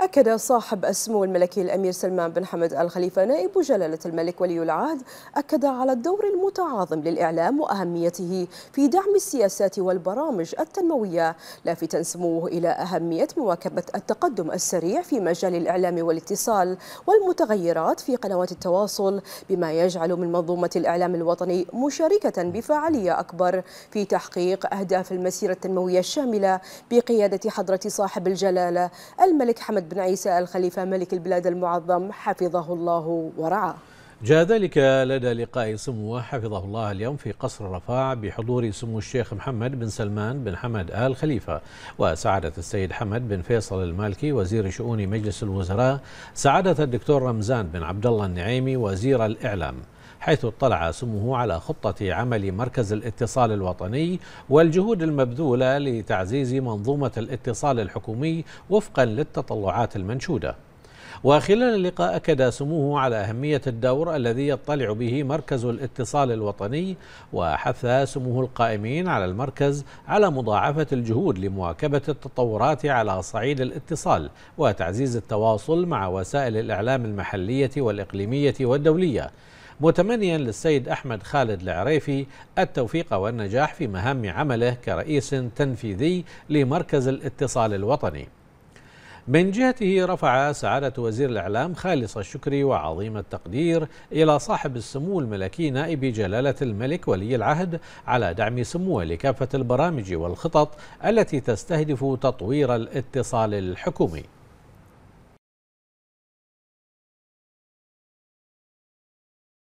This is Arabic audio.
أكد صاحب السمو الملكي الأمير سلمان بن حمد الخليفة نائب جلالة الملك ولي العهد أكد على الدور المتعاظم للإعلام وأهميته في دعم السياسات والبرامج التنموية لافتا سموه إلى أهمية مواكبة التقدم السريع في مجال الإعلام والاتصال والمتغيرات في قنوات التواصل بما يجعل من منظومة الإعلام الوطني مشاركة بفعالية أكبر في تحقيق أهداف المسيرة التنموية الشاملة بقيادة حضرة صاحب الجلالة الملك حمد محمد بن عيسى الخليفة ملك البلاد المعظم حفظه الله ورعاه جاء ذلك لدى لقاء سموه حفظه الله اليوم في قصر رفاع بحضور سمو الشيخ محمد بن سلمان بن حمد آل خليفة وسعادة السيد حمد بن فيصل المالكي وزير شؤون مجلس الوزراء سعادة الدكتور رمزان بن عبد الله النعيمي وزير الإعلام حيث اطلع سموه على خطة عمل مركز الاتصال الوطني والجهود المبذولة لتعزيز منظومة الاتصال الحكومي وفقا للتطلعات المنشودة وخلال اللقاء أكد سموه على أهمية الدور الذي يطلع به مركز الاتصال الوطني وحث سموه القائمين على المركز على مضاعفة الجهود لمواكبة التطورات على صعيد الاتصال وتعزيز التواصل مع وسائل الإعلام المحلية والإقليمية والدولية متمنيا للسيد أحمد خالد العريفي التوفيق والنجاح في مهام عمله كرئيس تنفيذي لمركز الاتصال الوطني من جهته رفع سعادة وزير الإعلام خالص الشكر وعظيم التقدير إلى صاحب السمو الملكي نائب جلالة الملك ولي العهد على دعم سموه لكافة البرامج والخطط التي تستهدف تطوير الاتصال الحكومي